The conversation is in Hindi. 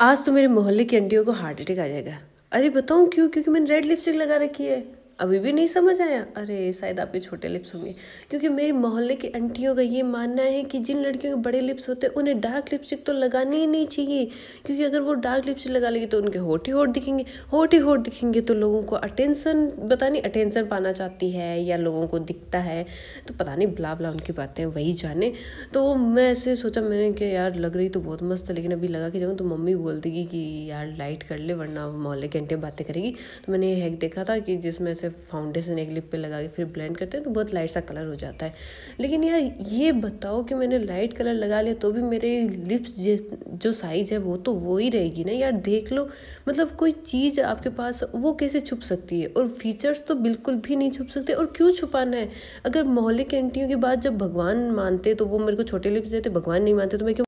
आज तो मेरे मोहल्ले की आंटियों को हार्ट अटैक आ जाएगा अरे बताऊँ क्यों क्योंकि मैंने रेड लिपस्टिक लगा रखी है अभी भी नहीं समझ आया अरे शायद आपके छोटे लिप्स होंगे क्योंकि मेरे मोहल्ले की अंटियों का ये मानना है कि जिन लड़कियों के बड़े लिप्स होते हैं उन्हें डार्क लिपस्टिक तो लगानी ही नहीं चाहिए क्योंकि अगर वो डार्क लिपस्टिक लगा लेगी तो उनके होठ ही होठ दिखेंगे होठ ही होठ दिखेंगे तो लोगों को अटेंसन पता नहीं अटेंसन पाना चाहती है या लोगों को दिखता है तो पता नहीं बुला बुला उनकी बातें वही जाने तो मैं ऐसे सोचा मैंने कि यार लग रही तो बहुत मस्त है लेकिन अभी लगा कि जब तो मम्मी बोल देगी कि यार लाइट कर ले वरना मोहल्ले के आंटियाँ बातें करेगी तो मैंने ये हैक देखा था कि जिसमें से पे फाउंडेशन एक लिप पे लगा के फिर ब्लेंड करते हैं तो बहुत लाइट सा कलर हो जाता है लेकिन यार ये बताओ कि मैंने लाइट कलर लगा लिया तो भी मेरे लिप्स जो साइज़ है वो तो वो ही रहेगी ना यार देख लो मतलब कोई चीज़ आपके पास वो कैसे छुप सकती है और फीचर्स तो बिल्कुल भी नहीं छुप सकते और क्यों छुपाना है अगर मोहल्ले की आंटियों की बात जब भगवान मानते तो वो मेरे को छोटे लिप्स देते भगवान नहीं मानते तो मैं क्यों